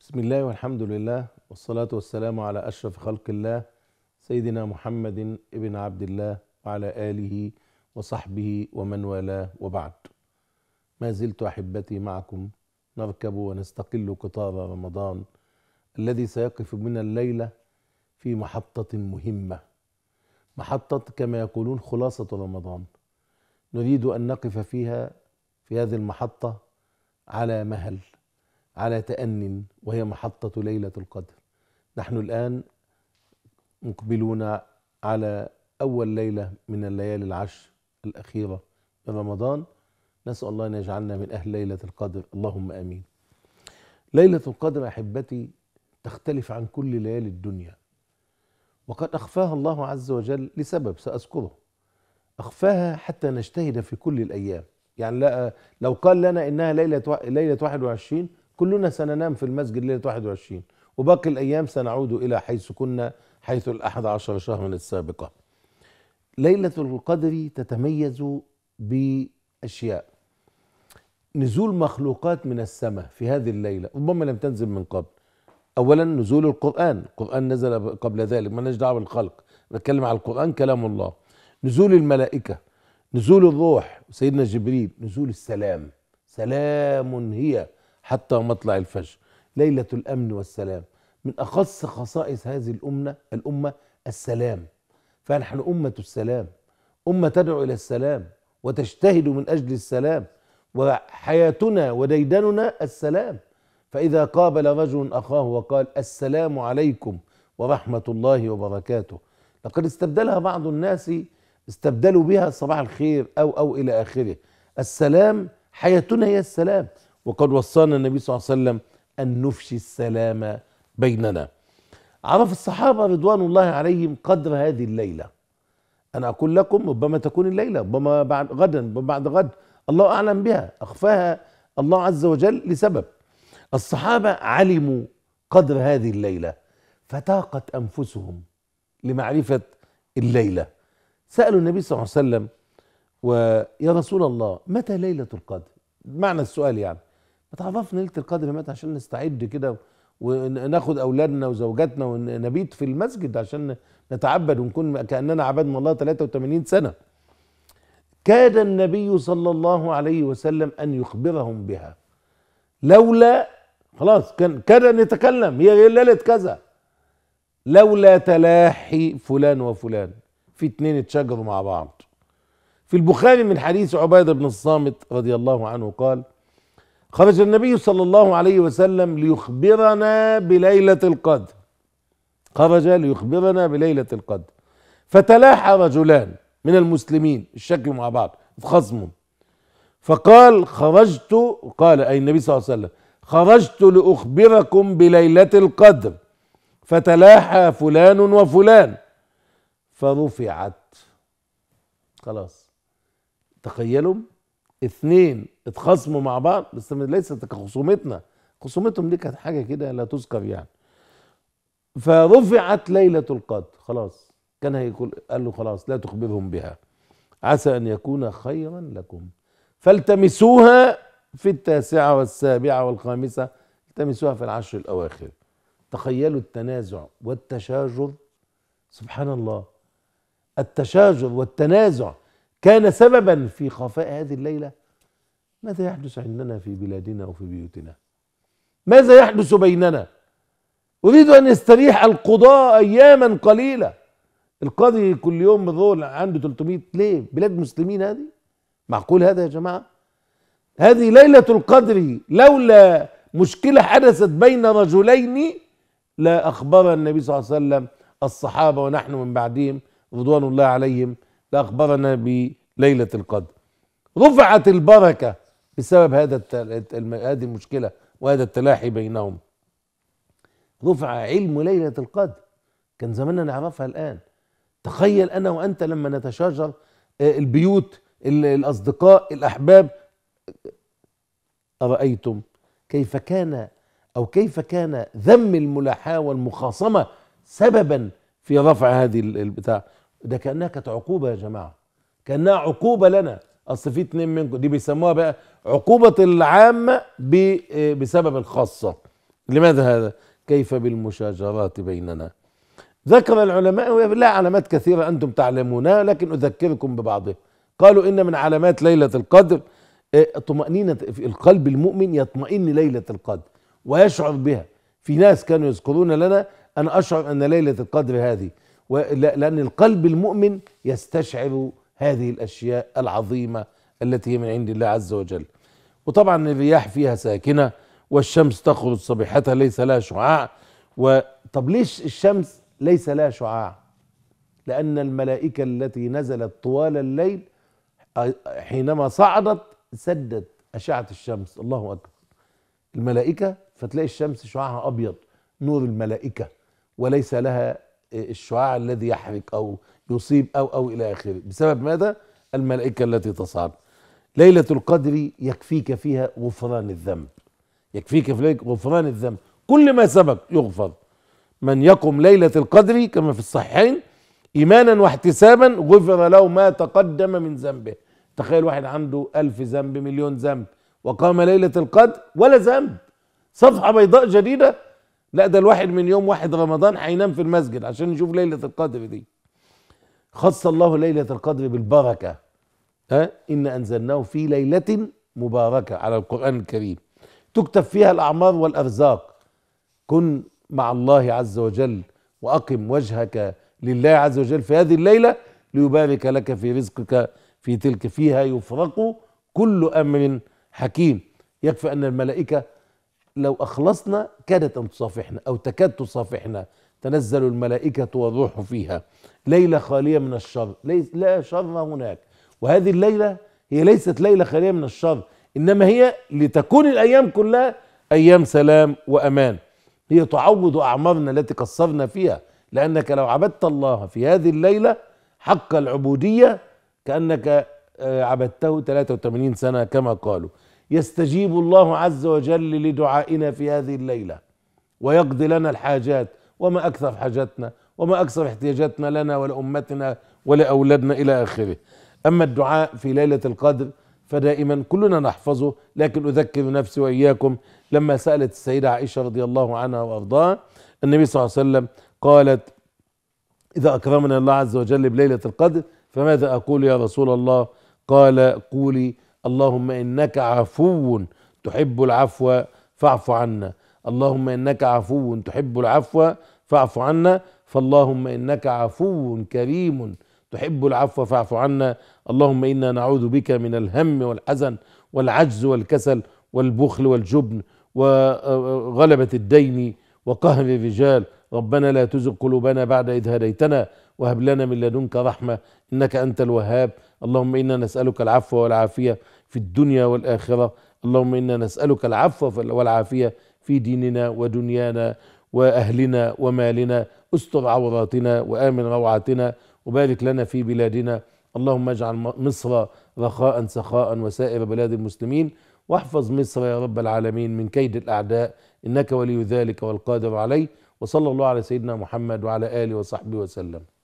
بسم الله والحمد لله والصلاة والسلام على أشرف خلق الله سيدنا محمد ابن عبد الله وعلى آله وصحبه ومن والاه وبعد ما زلت أحبتي معكم نركب ونستقل قطار رمضان الذي سيقف بنا الليلة في محطة مهمة محطة كما يقولون خلاصة رمضان نريد أن نقف فيها في هذه المحطة على مهل على تأن وهي محطة ليلة القدر نحن الآن مقبلون على أول ليلة من الليالي العشر الأخيرة من رمضان نسأل الله أن يجعلنا من أهل ليلة القدر اللهم أمين ليلة القدر أحبتي تختلف عن كل ليالي الدنيا وقد أخفاها الله عز وجل لسبب سأذكره أخفاها حتى نجتهد في كل الأيام يعني لا لو قال لنا إنها ليلة ليلة 21 كلنا سننام في المسجد ليلة 21 وباقي الأيام سنعود إلى حيث كنا حيث الأحد عشر شهرا السابقة ليلة القدر تتميز بأشياء نزول مخلوقات من السماء في هذه الليلة ربما لم تنزل من قبل أولا نزول القرآن القرآن نزل قبل ذلك ما دعوة بالخلق نتكلم على القرآن كلام الله نزول الملائكة نزول الروح سيدنا جبريل نزول السلام سلام هي حتى مطلع الفجر ليلة الأمن والسلام من أخص خصائص هذه الأمة الأمة السلام فنحن أمة السلام أمة تدعو إلى السلام وتجتهد من أجل السلام وحياتنا وديدننا السلام فإذا قابل رجل أخاه وقال السلام عليكم ورحمة الله وبركاته لقد استبدلها بعض الناس استبدلوا بها صباح الخير أو أو إلى آخره السلام حياتنا هي السلام وقد وصانا النبي صلى الله عليه وسلم أن نفشي السلام بيننا عرف الصحابة رضوان الله عليهم قدر هذه الليلة أنا أقول لكم ربما تكون الليلة ربما بعد غدا ربما بعد غد الله أعلم بها أخفاها الله عز وجل لسبب الصحابة علموا قدر هذه الليلة فتاقت أنفسهم لمعرفة الليلة سألوا النبي صلى الله عليه وسلم ويا رسول الله متى ليلة القدر معنى السؤال يعني اتعرفنا ليله القدر مات عشان نستعد كده وناخد اولادنا وزوجاتنا ونبيت في المسجد عشان نتعبد ونكون كاننا عبدنا الله 83 سنه كاد النبي صلى الله عليه وسلم ان يخبرهم بها لولا خلاص كان كاد ان يتكلم هي ليله كذا لولا تلاحي فلان وفلان في اتنين اتشاجروا مع بعض في البخاري من حديث عباده بن الصامت رضي الله عنه قال خرج النبي صلى الله عليه وسلم ليخبرنا بليلة القدر خرج ليخبرنا بليلة القدر فتلاحى رجلان من المسلمين الشكل مع بعض اتخصموا فقال خرجت قال أي النبي صلى الله عليه وسلم خرجت لأخبركم بليلة القدر فتلاحى فلان وفلان فرفعت خلاص تخيلوا اثنين اتخاصموا مع بعض بس ليست كخصومتنا خصومتهم دي كانت حاجه كده لا تذكر يعني فرفعت ليله القدر خلاص كان هيقول قال له خلاص لا تخبرهم بها عسى ان يكون خيرا لكم فالتمسوها في التاسعه والسابعه والخامسه التمسوها في العشر الاواخر تخيلوا التنازع والتشاجر سبحان الله التشاجر والتنازع كان سببا في خفاء هذه الليلة ماذا يحدث عندنا في بلادنا وفي بيوتنا ماذا يحدث بيننا أريد أن يستريح القضاء أياما قليلة القاضي كل يوم بظهر عنده 300 ليه بلاد مسلمين هذه معقول هذا يا جماعة هذه ليلة القدر لولا مشكلة حدثت بين رجلين لا أخبر النبي صلى الله عليه وسلم الصحابة ونحن من بعدهم رضوان الله عليهم لأخبرنا بليلة القدر رفعت البركة بسبب هذا هذه المشكلة وهذا التلاحي بينهم رفع علم ليلة القدر كان زماننا نعرفها الآن تخيل أنا وأنت لما نتشاجر آه، البيوت الأصدقاء الأحباب أرأيتم كيف كان أو كيف كان ذم الملاحاة والمخاصمة سببا في رفع هذه البتاع ده كانها كانت عقوبه يا جماعه كانها عقوبه لنا اصل في اتنين منكم دي بيسموها بقى عقوبه العامه بسبب الخاصه لماذا هذا كيف بالمشاجرات بيننا ذكر العلماء لا علامات كثيره انتم تعلمونها لكن اذكركم ببعضها قالوا ان من علامات ليله القدر آه، طمأنينة في القلب المؤمن يطمئن ليلة القدر ويشعر بها في ناس كانوا يذكرون لنا أنا أشعر أن ليلة القدر هذه لأن القلب المؤمن يستشعر هذه الأشياء العظيمة التي هي من عند الله عز وجل وطبعا الرياح فيها ساكنة والشمس تخرج صبيحتها ليس لها شعاع وطب ليش الشمس ليس لها شعاع لأن الملائكة التي نزلت طوال الليل حينما صعدت سدت أشعة الشمس الله أكبر الملائكة فتلاقي الشمس شعاعها أبيض نور الملائكة وليس لها الشعاع الذي يحرق أو يصيب أو أو إلى آخره بسبب ماذا؟ الملائكة التي تصعد ليلة القدر يكفيك فيها غفران الذنب يكفيك في غفران الذنب كل ما سبق يغفر من يقم ليلة القدر كما في الصحيحين إيمانا واحتسابا غفر له ما تقدم من ذنبه تخيل واحد عنده ألف ذنب مليون ذنب وقام ليلة القدر ولا ذنب صفحة بيضاء جديدة لا ده الواحد من يوم واحد رمضان هينام في المسجد عشان يشوف ليلة القدر دي خص الله ليلة القدر بالبركة ها إن أنزلناه في ليلة مباركة على القرآن الكريم تكتب فيها الأعمار والأرزاق كن مع الله عز وجل وأقم وجهك لله عز وجل في هذه الليلة ليبارك لك في رزقك في تلك فيها يفرق كل أمر حكيم يكفي أن الملائكة لو أخلصنا كادت أن تصافحنا أو تكاد تصافحنا تنزل الملائكة والروح فيها ليلة خالية من الشر ليس لا شر هناك وهذه الليلة هي ليست ليلة خالية من الشر إنما هي لتكون الأيام كلها أيام سلام وأمان هي تعوض أعمارنا التي قصرنا فيها لأنك لو عبدت الله في هذه الليلة حق العبودية كأنك آه، عبدته 83 سنة كما قالوا يستجيب الله عز وجل لدعائنا في هذه الليله ويقضي لنا الحاجات وما اكثر حاجاتنا وما اكثر احتياجاتنا لنا ولامتنا ولاولادنا الى اخره. اما الدعاء في ليله القدر فدائما كلنا نحفظه لكن اذكر نفسي واياكم لما سالت السيده عائشه رضي الله عنها وارضاها النبي صلى الله عليه وسلم قالت اذا اكرمنا الله عز وجل بليله القدر فماذا اقول يا رسول الله؟ قال قولي اللهم انك عفو تحب العفو فاعف عنا اللهم انك عفو تحب العفو فاعف عنا فاللهم انك عفو كريم تحب العفو فاعف عنا اللهم انا نعوذ بك من الهم والحزن والعجز والكسل والبخل والجبن وغلبة الدين وقهر الرجال ربنا لا تزغ قلوبنا بعد إذ هديتنا وهب لنا من لدنك رحمة إنك أنت الوهاب اللهم إنا نسألك العفو والعافية في الدنيا والآخرة اللهم إنا نسألك العفو والعافية في ديننا ودنيانا وأهلنا ومالنا استر عوراتنا وآمن روعاتنا وبارك لنا في بلادنا اللهم اجعل مصر رخاء سخاء وسائر بلاد المسلمين واحفظ مصر يا رب العالمين من كيد الأعداء إنك ولي ذلك والقادر عليه وصلى الله على سيدنا محمد وعلى آله وصحبه وسلم